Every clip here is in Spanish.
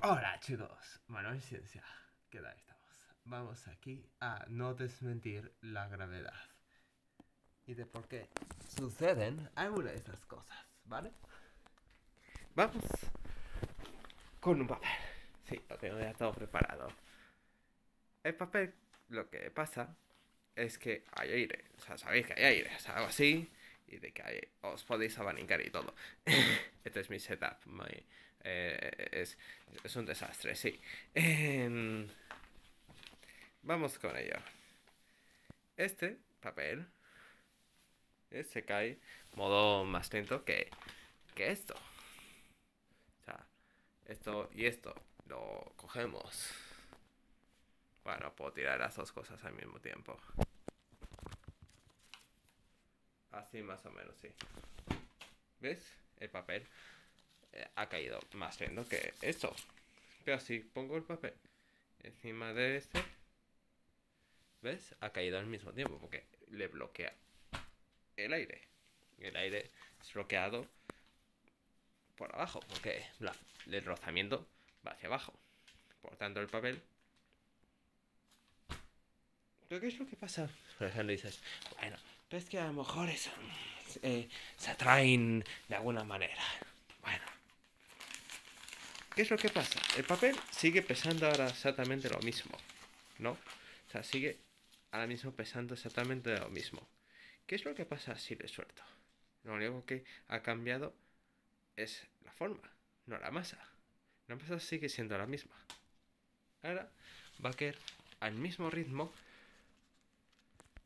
Hola chicos, Manuel Ciencia, ¿qué tal estamos? Vamos aquí a no desmentir la gravedad y de por qué suceden algunas de estas cosas, ¿vale? Vamos con un papel. Sí, lo tengo ya todo preparado. El papel, lo que pasa es que hay aire, o sea, sabéis que hay aire, sea, algo así, y de que os podéis abanicar y todo. este es mi setup, Muy... Eh, es, un desastre, sí. Em, vamos con ello. Este papel eh, se cae modo más lento que, que esto. O esto y esto lo cogemos. Bueno, puedo tirar las dos cosas al mismo tiempo. Así más o menos, sí. ¿Ves? El papel ha caído más lento que esto. Pero si pongo el papel encima de este, ¿ves? Ha caído al mismo tiempo porque le bloquea el aire. El aire es bloqueado por abajo porque el rozamiento va hacia abajo. Por tanto, el papel. ¿Pero qué es lo que pasa? dices, bueno, pero es que a lo mejor eso, eh, se atraen de alguna manera. ¿Qué es lo que pasa? El papel sigue pesando ahora exactamente lo mismo, ¿no? O sea, sigue ahora mismo pesando exactamente lo mismo. ¿Qué es lo que pasa si le suelto? Lo único que ha cambiado es la forma, no la masa. La masa sigue siendo la misma. Ahora va a caer al mismo ritmo.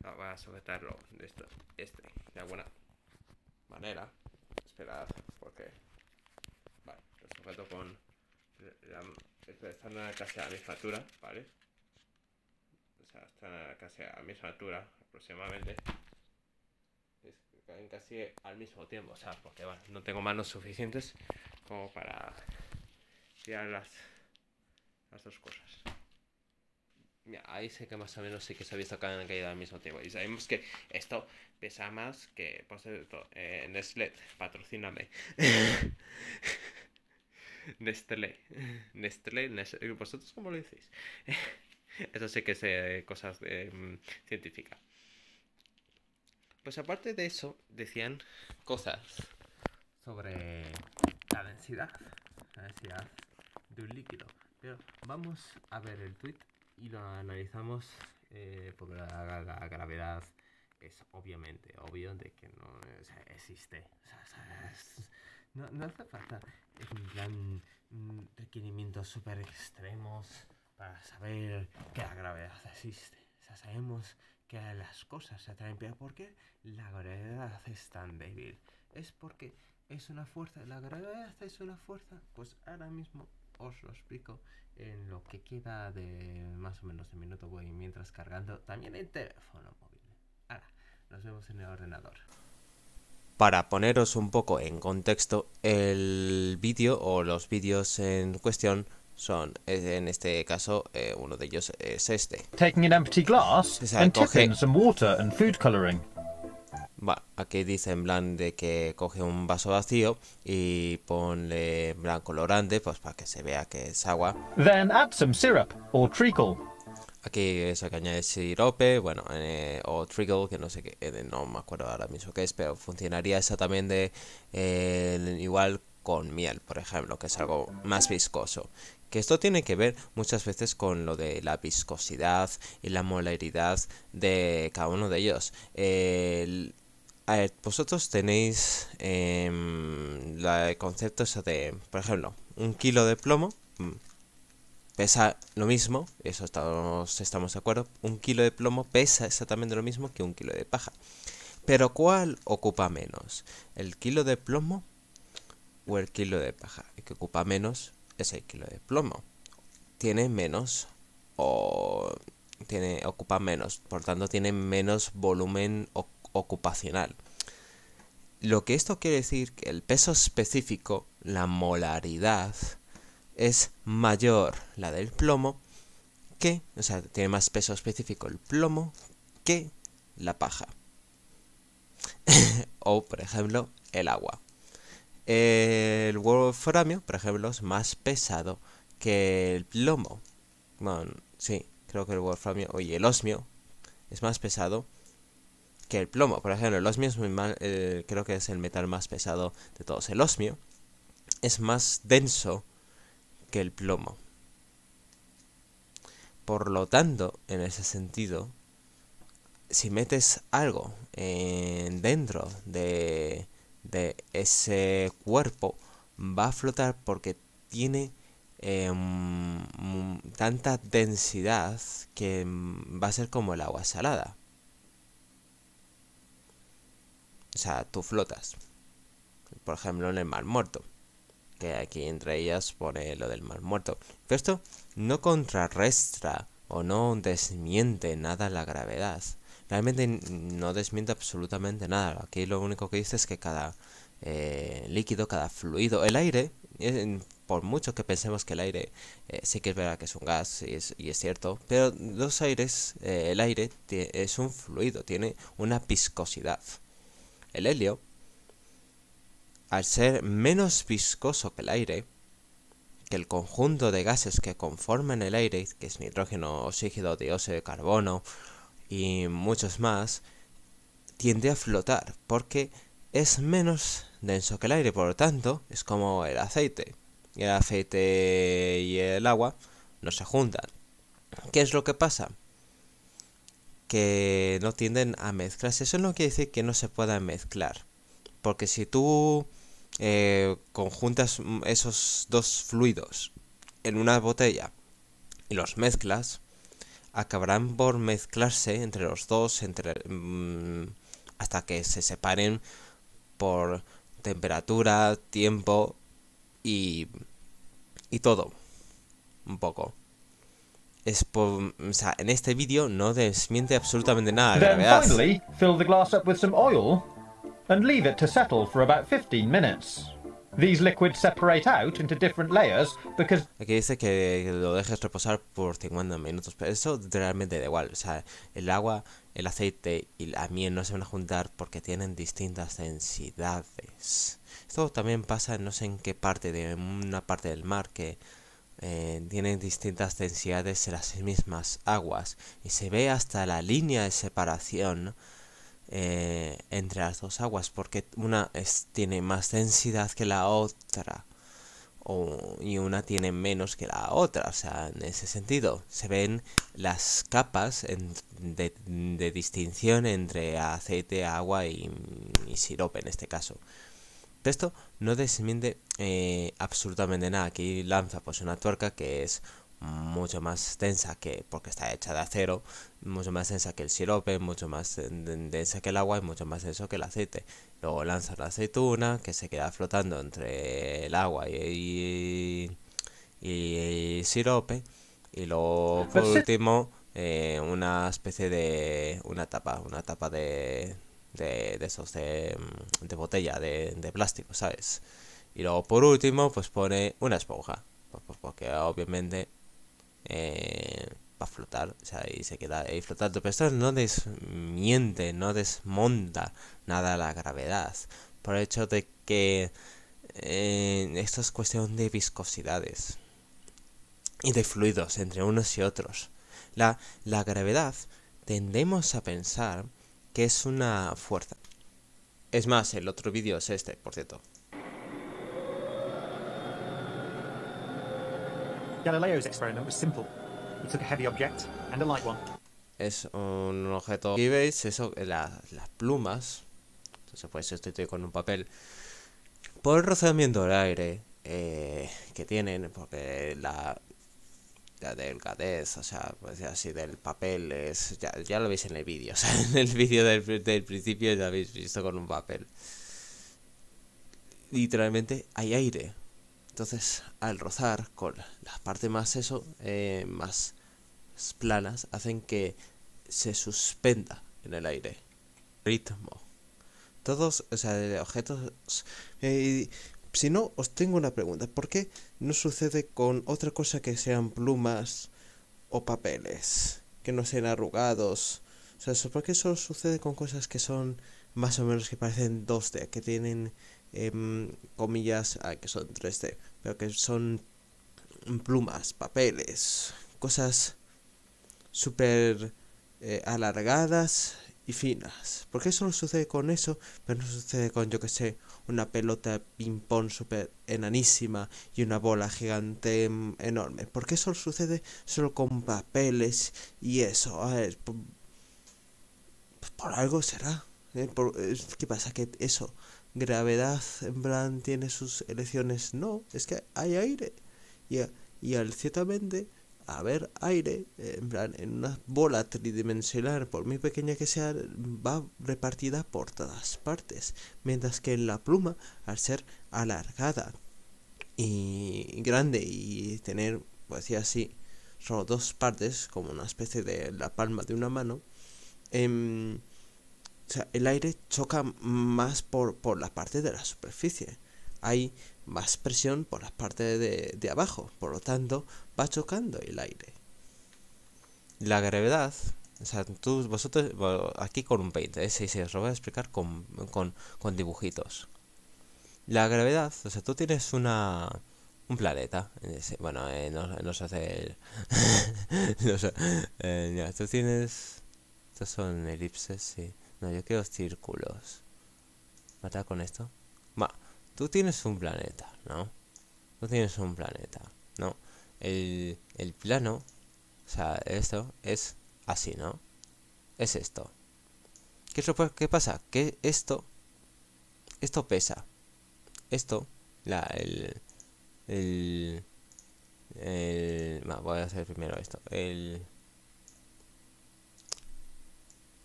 a sujetarlo de esto, este, de alguna manera. Esperad, porque. Vale, lo sujeto con están a casi a la misma altura, ¿vale? O sea, están casi a la misma altura aproximadamente. caen casi al mismo tiempo, o sea, porque no tengo manos suficientes como para tirar las, las dos cosas. Mira, ahí sé que más o menos sí que se ha visto que han caído al mismo tiempo. Y sabemos que esto pesa más que, por cierto, eh, patrocíname. Nestlé. Nestlé, eh, ¿Vosotros cómo lo decís? Eso sí que es eh, cosas mm, científicas. Pues aparte de eso, decían cosas sobre la densidad. La densidad de un líquido. Pero vamos a ver el tweet y lo analizamos eh, porque la, gravedad es obviamente obvio de que no existe. No, no hace falta en plan mm, requerimientos súper extremos para saber que la gravedad existe. sabemos que las cosas se atraen, pero ¿por qué la gravedad es tan débil? Es porque es una fuerza, la gravedad es una fuerza, pues ahora mismo os lo explico en lo que queda de más o menos de minuto voy mientras cargando también el teléfono móvil. Ahora, nos vemos en el ordenador. Para poneros un poco en contexto, el vídeo o los vídeos en cuestión son, eh, en este caso, eh, uno de ellos es este. Taking an empty glass and some water and food coloring. aquí dice en plan de que coge un vaso vacío y ponle blanco colorante, pues para que se vea que es agua. Then add some syrup or treacle. Aquí esa caña de sirope, bueno, eh, o trickle, que no sé qué, eh, no me acuerdo ahora mismo qué es, pero funcionaría exactamente eh, igual con miel, por ejemplo, que es algo más viscoso. Que esto tiene que ver muchas veces con lo de la viscosidad y la molaridad de cada uno de ellos. a vosotros tenéis em, el concepto de, por ejemplo, un kilo de plomo mm, pesa lo mismo, eso estamos, estamos de acuerdo, un kilo de plomo pesa exactamente lo mismo que un kilo de paja. Pero ¿cuál ocupa menos? ¿El kilo de plomo o el kilo de paja? El que ocupa menos es el kilo de plomo. Tiene menos o tiene, ocupa menos, por tanto tiene menos volumen ocupacional. Lo que esto quiere decir que el peso específico, la molaridad, es mayor la del plomo que, o sea, tiene más peso específico el plomo que la paja. o, por ejemplo, el agua. El wolframio, por ejemplo, es más pesado que el plomo. Bueno, sí, creo que el wolframio, oye, el osmio es más pesado que el plomo. Por ejemplo, el osmio es muy mal, eh, creo que es el metal más pesado de todos. El osmio es más denso que el plomo. Por lo tanto, en ese sentido, si metes algo en dentro de, de, ese cuerpo, va a flotar porque tiene em, tanta densidad que em, va a ser como el agua salada. O sea, tú flotas. Por ejemplo, en el mar muerto que aquí entre ellas pone lo del mal muerto. Pero esto no contrarrestra o no desmiente nada la gravedad. Realmente no desmiente absolutamente nada. Aquí lo único que dice es que cada eh, líquido, cada fluido, el aire, por mucho que pensemos que el aire eh, sí que es verdad que es un gas y es, y es cierto, pero los aires, eh, el aire es un fluido, tiene una viscosidad. El helio al ser menos viscoso que el aire, que el conjunto de gases que conforman el aire, que es nitrógeno, oxígeno, dióxido de carbono y muchos más, tiende a flotar porque es menos denso que el aire, por lo tanto es como el aceite. El aceite y el agua no se juntan. ¿Qué es lo que pasa? Que no tienden a mezclarse. Eso no quiere decir que no se pueda mezclar. Porque si tú eh, conjuntas esos dos fluidos en una botella y los mezclas, acabarán por mezclarse entre los dos entre, mm, hasta que se separen por temperatura, tiempo y, y todo. Un poco. Es por, o sea, en este vídeo no desmiente absolutamente nada and leave it to settle for about 15 minutes. These liquids separate out into different layers because Aquí dice que lo dejes reposar por 50 minutos, pero eso realmente da igual, o sea, el agua, el aceite y la miel no se van a juntar porque tienen distintas densidades. Esto también pasa no sé en qué parte de una parte del mar que eh, tienen distintas densidades en las mismas aguas y se ve hasta la línea de separación. ¿no? Eh, entre las dos aguas porque una tiene más densidad que la otra o, y una tiene menos que la otra, o sea, en ese sentido se ven las capas de, distinción entre aceite, agua y, sirope en este caso. Esto no desmiente eh, absolutamente nada. Aquí lanza pues una tuerca que es mucho más densa que, porque está hecha de acero, mucho más densa que el sirope, mucho más eh, densa que el agua y mucho más denso que el aceite. Luego lanza la aceituna que se queda flotando entre el agua y, el sirope. Y luego, por último, eh, una especie de. una tapa, una tapa de. de, esos, de, mm, botella, de, plástico, ¿sabes? Y luego, por último, pues pone una esponja. Pues, pues, porque obviamente eh, va a flotar, o sea, y se queda ahí flotando. Pero esto no desmiente, no desmonta nada la gravedad, por el hecho de que eh, esto es cuestión de viscosidades y de fluidos entre unos y otros. La, la gravedad tendemos a pensar que es una fuerza. Es más, el otro vídeo es este, por cierto. Galileo's experiment was simple. heavy Es un objeto y veis, eso, eh, las plumas. Entonces pues estoy con un papel. Por el rozamiento del aire eh, que tienen, porque la, delgadez, o sea, pues así del papel, es, ya, lo veis en el vídeo, o sea, en el vídeo del, principio ya habéis visto con un papel. Literalmente hay aire, entonces, al rozar con las partes más eso, eh, más planas, hacen que se suspenda en el aire. Ritmo. Todos, o sea, objetos. Eh, si no, os tengo una pregunta. ¿Por qué no sucede con otra cosa que sean plumas o papeles? Que no sean arrugados. O sea, ¿por qué eso sucede con cosas que son más o menos que parecen 2D, que tienen Em, comillas, que son 3D, pero que son plumas, papeles, cosas Super eh, alargadas y finas. Porque eso no sucede con eso, pero no sucede con, yo que sé, una pelota ping-pong súper enanísima y una bola gigante em, enorme. Porque eso sucede solo con papeles y eso. A ver, por, algo será. Eh, eh, ¿Qué pasa? Que eso gravedad, en plan, tiene sus elecciones. No, es que hay aire. Y, y al ciertamente haber aire, en plan, en una bola tridimensional, por muy pequeña que sea, va repartida por todas partes. Mientras que en la pluma, al ser alargada y grande y tener, pues decía así, solo dos partes, como una especie de la palma de una mano, em, o sea, el aire choca más por, por la parte de la superficie. Hay más presión por las partes de, abajo. Por lo tanto, va chocando el aire. La gravedad o sea, tú, vosotros, aquí con un paint, ¿eh? sí, sí, os lo voy a explicar con, con, dibujitos. La gravedad, o sea, tú tienes una. Un planeta. Bueno, eh, no, no se hace no, sé... Eh, tú tienes. Estos son elipses, sí. No, yo quiero círculos. ¿Matar con esto? Va, tú tienes un planeta, ¿no? Tú tienes un planeta, ¿no? El, el plano, o sea, esto es así, ¿no? Es esto. ¿Qué, qué pasa? Que esto, esto pesa. Esto, la, el, el, voy a hacer primero esto. El,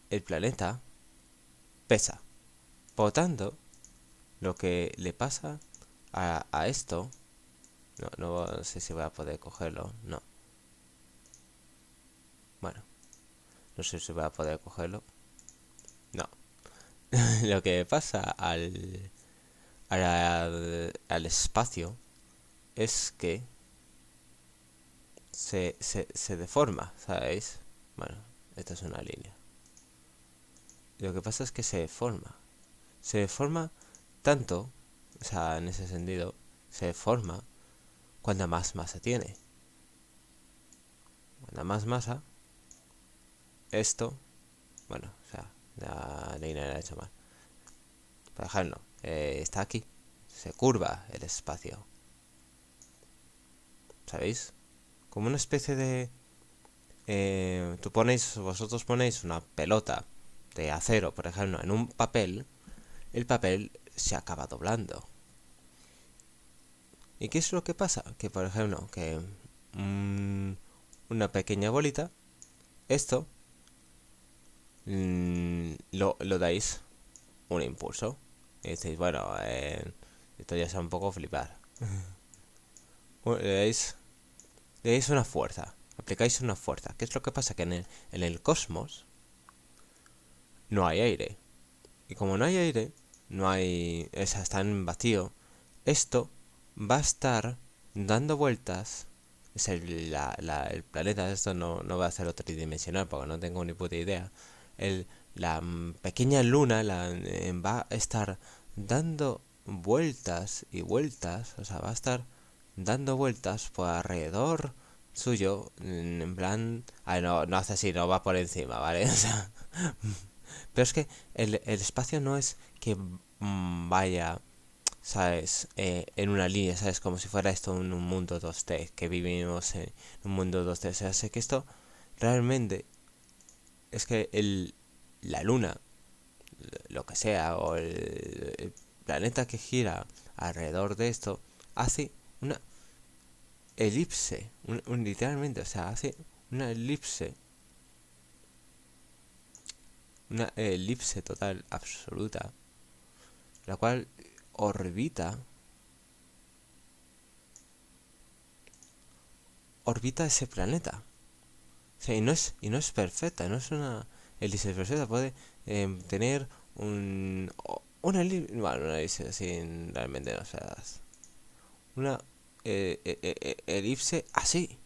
el planeta pesa. Por tanto, lo que le pasa a, a esto... No, no, sé si voy a poder cogerlo. No. Bueno. No sé si voy a poder cogerlo. No. lo que pasa al, al, al espacio es que se, se, se deforma, ¿sabéis? Bueno, esta es una línea. Lo que pasa es que se forma Se forma tanto, o sea, en ese sentido, se forma cuando más masa tiene. cuando más masa, esto, bueno, o sea, la línea la he hecho mal. Para dejarlo eh, está aquí. Se curva el espacio. ¿Sabéis? Como una especie de... Eh, tú ponéis, vosotros ponéis una pelota de acero, por ejemplo, en un papel, el papel se acaba doblando. ¿Y qué es lo que pasa? Que, por ejemplo, que mm, una pequeña bolita, esto, mm, lo, dais un impulso. Y decís, bueno, eh, esto ya sea un poco flipar. le, dais, dais una fuerza, aplicáis una fuerza. ¿Qué es lo que pasa? Que en el, en el cosmos, no hay aire. Y como no hay aire, no hay... Esa está en vacío. Esto va a estar dando vueltas. Es el, la, la, el planeta, esto no, va a ser tridimensional porque no tengo ni puta idea. la pequeña luna la, eh, va a estar dando vueltas y vueltas. O sea, va a estar dando vueltas por alrededor suyo. En plan... no, no hace así, no va por encima, ¿vale? O sea... Pero es que el, espacio no es que vaya, ¿sabes? Eh, en una línea, ¿sabes? Como si fuera esto un, un mundo 2D, que vivimos en un mundo 2D. O sea, que esto realmente es que el, la luna, lo que sea, o el, planeta que gira alrededor de esto, hace una elipse, literalmente, o sea, hace una elipse una elipse total absoluta, la cual orbita orbita ese planeta. O sea, y no es, y no es perfecta, no es una elipse perfecta, puede em, tener un una elipse, bueno, una elipse sin realmente no una eh, eh, eh, elipse así.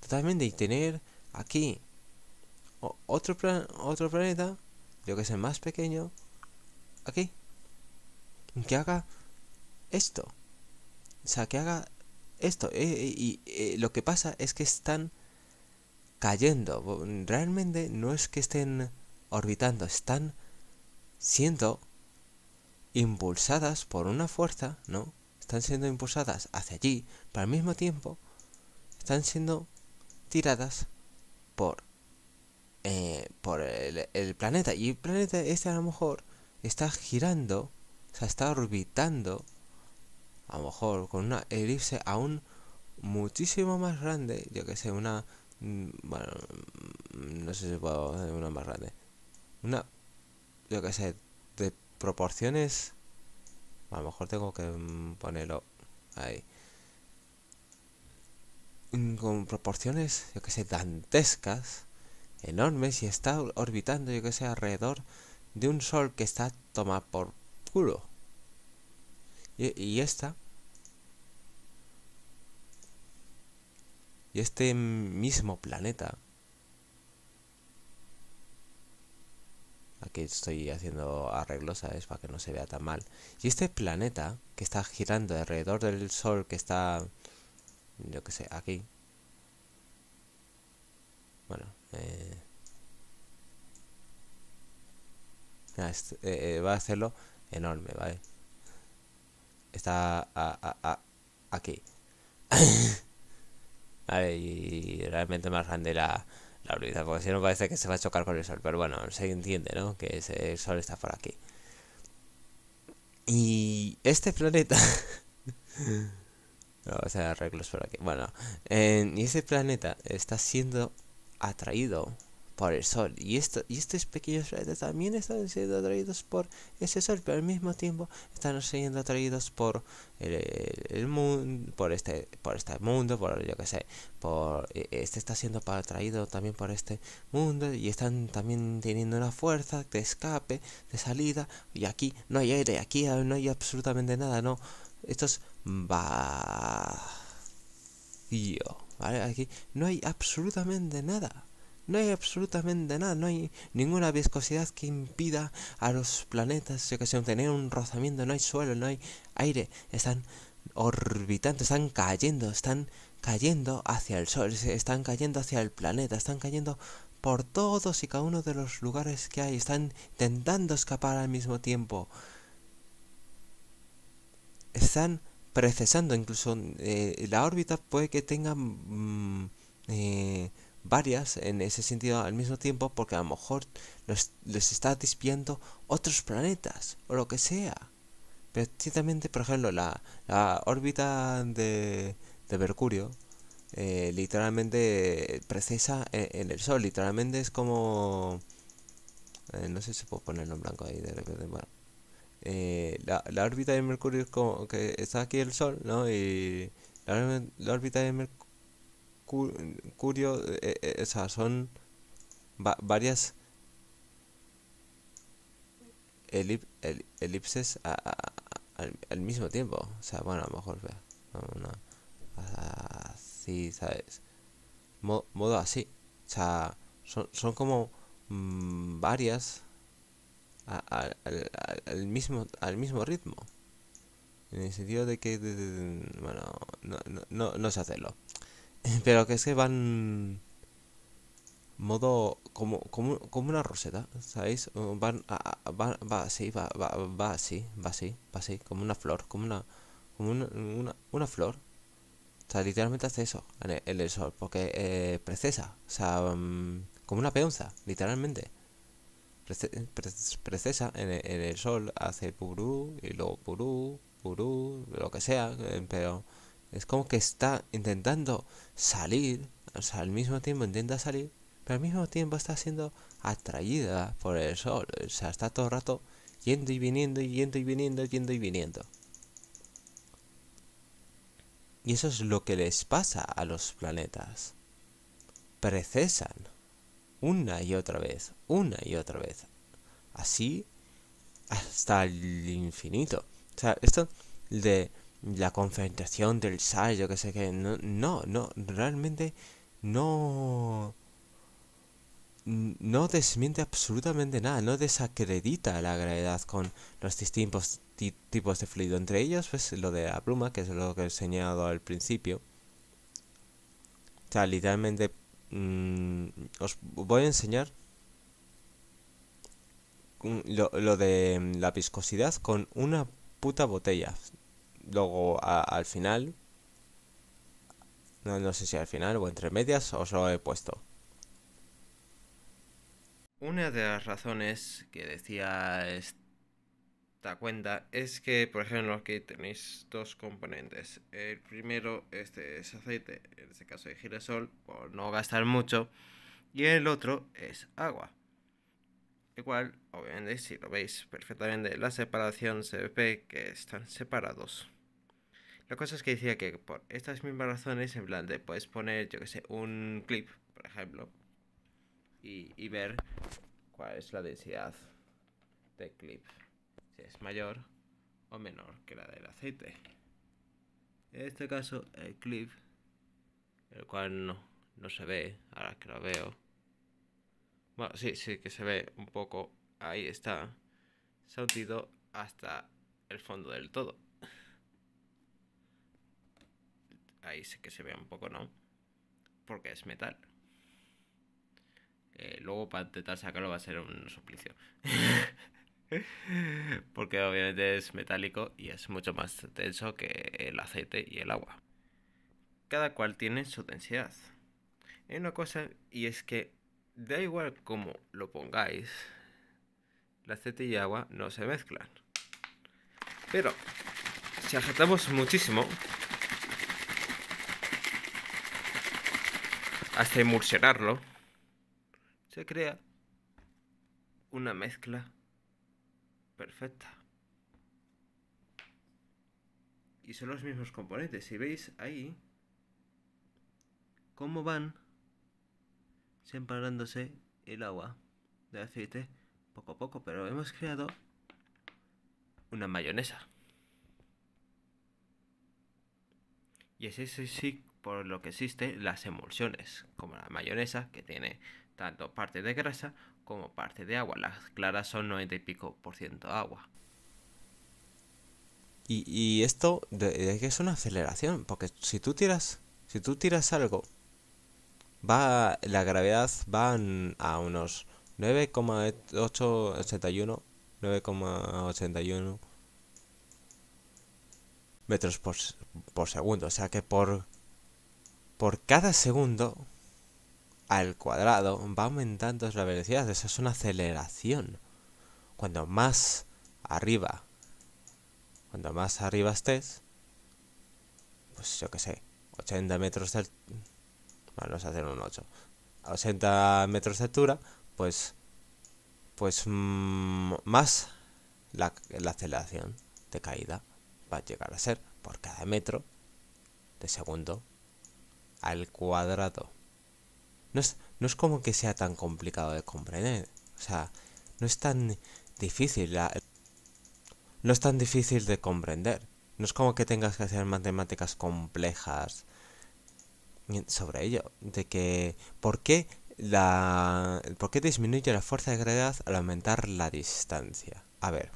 Totalmente y tener aquí otro, plan, otro planeta, yo que sé, más pequeño, aquí, que haga esto. O sea, que haga esto. Eh, eh, y eh, lo que pasa es que están cayendo. Realmente no es que estén orbitando, están siendo impulsadas por una fuerza, ¿no? Están siendo impulsadas hacia allí, pero al mismo tiempo están siendo tiradas por eh, por el, planeta. Y el planeta este a lo mejor está girando, o sea, está orbitando, a lo mejor con una elipse aún muchísimo más grande, yo que sé, una... Mm, bueno, mm, no sé si puedo hacer una más grande. Una, yo que sé, de proporciones... A lo mejor tengo que mm, ponerlo ahí. Con proporciones, yo que sé, dantescas Enorme, si está orbitando, yo que sé, alrededor de un sol que está tomado por puro Y, esta. Y este mismo planeta. Aquí estoy haciendo arreglos, ¿sabes? Para que no se vea tan mal. Y este planeta que está girando alrededor del Sol, que está, yo que sé, aquí. Bueno, eh, ah, este, eh, eh, va a hacerlo enorme, ¿vale? Está aquí. vale, y realmente más grande la, la porque si no parece que se va a chocar con el sol, pero bueno, se entiende, ¿no? Que ese, el sol está por aquí. Y este planeta... no, o sea, arreglos por aquí. Bueno, y este planeta está siendo atraído por el sol. Y, esto, y estos pequeños redes también están siendo atraídos por ese sol, pero al mismo tiempo están siendo atraídos por el, mundo, por este, por este mundo, por yo que sé, por e, este está siendo atraído también por este mundo y están también teniendo una fuerza de escape, de salida, y aquí no hay aire, aquí no hay absolutamente nada, no. estos es vacío. Aquí no hay absolutamente nada. No hay absolutamente nada, no hay ninguna viscosidad que impida a los planetas que tener un rozamiento, no hay suelo, no hay aire, están orbitando, están cayendo, están cayendo hacia el sol, están cayendo hacia el planeta, están cayendo por todos y cada uno de los lugares que hay, están intentando escapar al mismo tiempo. Están precesando incluso eh, la órbita puede que tenga mm, eh, varias en ese sentido al mismo tiempo porque a lo mejor los, les está despiando otros planetas o lo que sea pero ciertamente por ejemplo la, órbita de, Mercurio eh, literalmente precesa e, en, el Sol literalmente es como no sé si puedo ponerlo en blanco ahí de repente eh, la, la, órbita de Mercurio es como que está aquí el Sol, ¿no? Y la, órbita de Mercurio, son varias elipses al, mismo tiempo. O sea, bueno, a lo mejor, vea, así, ¿sabes? modo así. O sea, son, son como mm, varias al, mismo, al mismo ritmo. En el sentido de que, bueno, no, no, no, no sé hacerlo. Pero que es que van modo como, como, como una roseta, ¿sabéis? Van, a, va así, va, va, así, va así, va así, como una flor, como una como una, una, flor. O sea, literalmente hace eso el, sol, porque eh, precesa, o sea, mm, como una peonza, literalmente precesa e, en, el sol, hace purú y luego purú, purú, lo que sea, eh, pero es como que está intentando salir, o sea, al mismo tiempo intenta salir, pero al mismo tiempo está siendo atraída por el sol, o sea, está todo el rato yendo y viniendo, yendo y viniendo, yendo y viniendo. Y eso es lo que les pasa a los planetas. Precesan una y otra vez, una y otra vez. Así hasta el infinito. O sea, esto de la confrontación del yo que sé que no, no, no, realmente no no desmiente absolutamente nada, no desacredita la gravedad con los distintos tipos de fluido. Entre ellos, pues lo de la pluma, que es lo que he enseñado al principio. O sea, literalmente Mm, os voy a enseñar lo, de mm, la viscosidad con una puta botella. Luego al final... No, no sé si al final o entre medias os lo he puesto. Una de las razones que decía este cuenta es que, por ejemplo, aquí tenéis dos componentes. El primero este es aceite, en este caso de girasol, por no gastar mucho. Y el otro es agua. igual obviamente, si lo veis perfectamente, la separación se ve que están separados. La cosa es que decía que por estas mismas razones, en plan, de puedes poner, yo que sé, un clip, por ejemplo, y, y ver cuál es la densidad del clip si es mayor o menor que la del aceite. En este caso, el clip, el cual no, se ve, ahora que lo veo. Bueno, sí, sí que se ve un poco, ahí está, saltido hasta el fondo del todo. Ahí sí que se ve un poco, ¿no? Porque es metal. Eh, luego para intentar sacarlo va a ser un suplicio. Porque obviamente es metálico y es mucho más denso que el aceite y el agua. Cada cual tiene su densidad. Hay una cosa y es que da igual cómo lo pongáis, el aceite y el agua no se mezclan. Pero si agitamos muchísimo, hasta emulsionarlo, se crea una mezcla perfecta. Y son los mismos componentes. Si veis ahí cómo van separándose el agua de aceite poco a poco, pero hemos creado una mayonesa. Y es eso sí por lo que existen las emulsiones, como la mayonesa, que tiene tanto parte de grasa como parte de agua. Las claras son 90 y pico por ciento agua. Y, esto que es una aceleración, porque si tú tiras, si tú tiras algo, va la gravedad va a unos 9,881 9,81 metros por, por segundo. O sea que por, por cada segundo al cuadrado va aumentando la velocidad. Esa es una aceleración. Cuando más arriba, cuando más arriba estés, pues yo qué sé, 80 metros de altura, hacer un 8, a 80 metros de altura, pues, pues mm, más la, la aceleración de caída va a llegar a ser por cada metro de segundo al cuadrado no es, como que sea tan complicado de comprender. O sea, no es tan difícil. La, no es tan difícil de comprender. No es como que tengas que hacer matemáticas complejas sobre ello. De que, ¿por qué, la, ¿por qué disminuye la fuerza de gravedad al aumentar la distancia? A ver.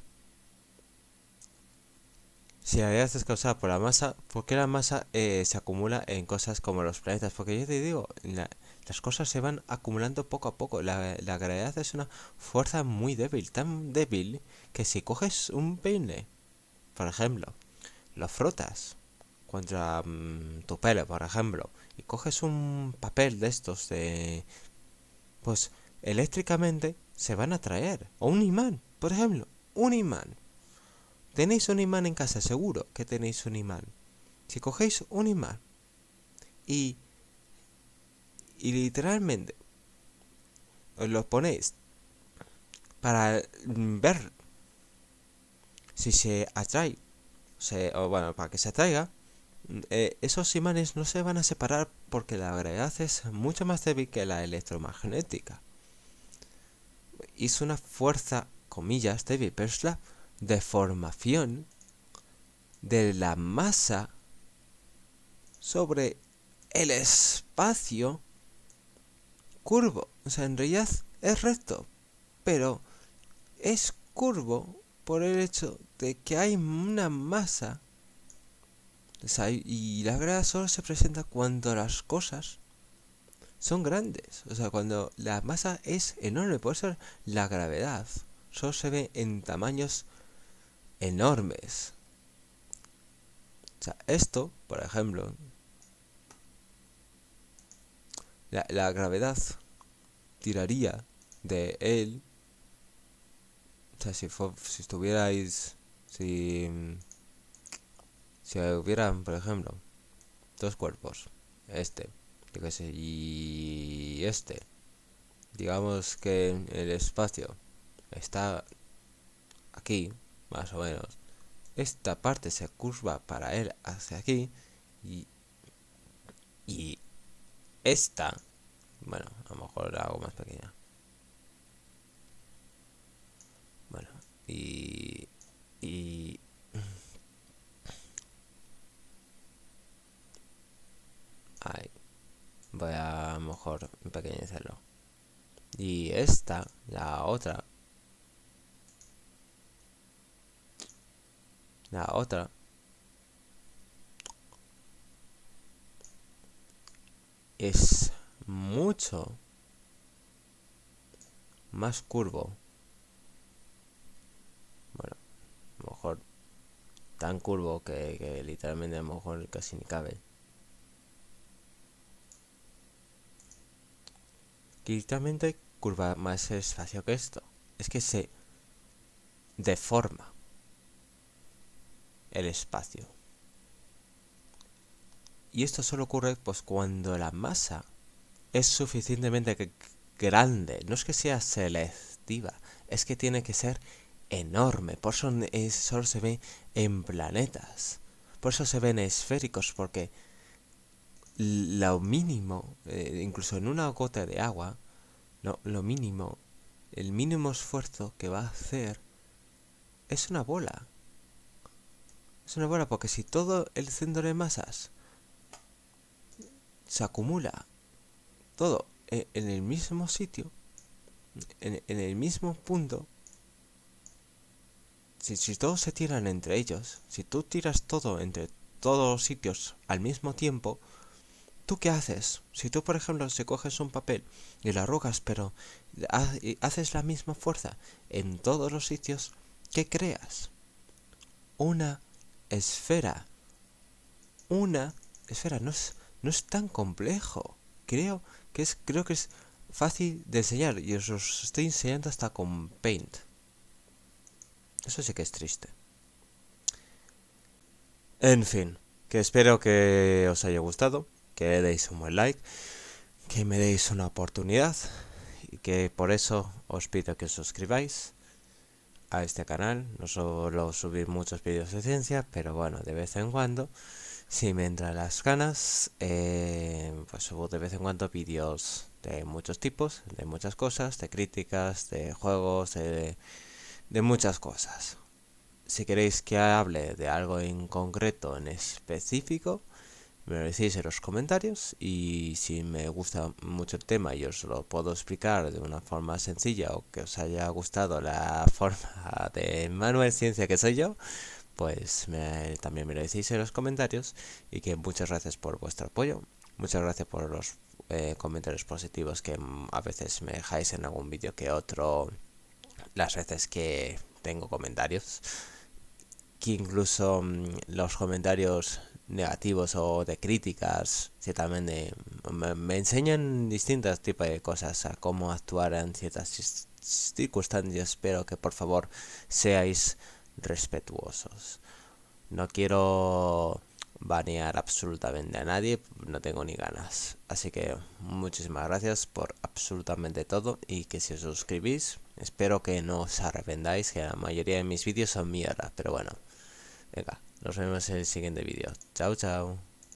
Si la gravedad es causada por la masa, ¿por qué la masa eh, se acumula en cosas como los planetas? Porque yo te digo, la, las cosas se van acumulando poco a poco. La, gravedad es una fuerza muy débil, tan débil que si coges un peine, por ejemplo, lo frotas contra mm, tu pelo, por ejemplo, y coges un papel de estos de... pues eléctricamente se van a traer. O un imán, por ejemplo, un imán. Tenéis un imán en casa, seguro que tenéis un imán. Si cogéis un imán y y literalmente os los ponéis para ver si se atrae, o bueno, para que se atraiga, eh, esos imanes no se van a separar porque la gravedad es mucho más débil que la electromagnética. Es una fuerza, comillas, débil, pero es la deformación de la masa sobre el espacio curvo. O sea, en realidad es recto. Pero es curvo por el hecho de que hay una masa. y la gravedad solo se presenta cuando las cosas son grandes. O sea, cuando la masa es enorme. Puede ser la gravedad solo se ve en tamaños enormes. O sea, esto, por ejemplo, la, la gravedad tiraría de él. O sea, si, estuvierais, si, si hubieran, por ejemplo, dos cuerpos, este, y este, digamos que el espacio está aquí, más o menos, esta parte se curva para él hacia aquí y, y esta, bueno, a lo mejor la hago más pequeña. Bueno, y... y Ahí. Voy a, a lo mejor empequeñecerlo. Y esta, la otra. La otra. es mucho más curvo. Bueno, a lo mejor tan curvo que, literalmente a lo mejor casi ni cabe. literalmente curva más espacio que esto. Es que se deforma el espacio. Y esto solo ocurre pues, cuando la masa es suficientemente grande. No es que sea selectiva, es que tiene que ser enorme. Por eso eh, solo se ve en planetas. Por eso se ven esféricos, porque lo mínimo, eh, incluso en una gota de agua, no, lo mínimo, el mínimo esfuerzo que va a hacer es una bola. Es una bola porque si todo el centro de masas se acumula todo en, el mismo sitio, en, el mismo punto, si, todos se tiran entre ellos, si tú tiras todo entre todos los sitios al mismo tiempo, ¿tú qué haces? Si tú, por ejemplo, se coges un papel y lo arrugas, pero haces la misma fuerza en todos los sitios, ¿qué creas? Una esfera. Una esfera, no es no es tan complejo. Creo que es, creo que es fácil de enseñar y os, estoy enseñando hasta con Paint. Eso sí que es triste. En fin, que espero que os haya gustado, que deis un buen like, que me deis una oportunidad y que por eso os pido que os suscribáis a este canal. No solo subir muchos vídeos de ciencia, pero bueno, de vez en cuando si me entran las ganas, eh, pues subo de vez en cuando vídeos de muchos tipos, de muchas cosas, de críticas, de juegos, de, muchas cosas. Si queréis que hable de algo en concreto, en específico, me lo decís en los comentarios y si me gusta mucho el tema y os lo puedo explicar de una forma sencilla o que os haya gustado la forma de Manuel Ciencia que soy yo, pues también me lo decís en los comentarios y que muchas gracias por vuestro apoyo, muchas gracias por los eh, comentarios positivos que mm, a veces me dejáis en algún vídeo que otro, las veces que tengo comentarios, que incluso mm, los comentarios negativos o de críticas, Ciertamente eh, me, enseñan distintos tipos de cosas, a cómo actuar en ciertas circunstancias, espero que por favor seáis respetuosos. No quiero banear absolutamente a nadie, no tengo ni ganas. Así que muchísimas gracias por absolutamente todo y que si os suscribís, espero que no os arrependáis que la mayoría de mis vídeos son mierda, pero bueno. Venga, nos vemos en el siguiente vídeo. Chao, chao.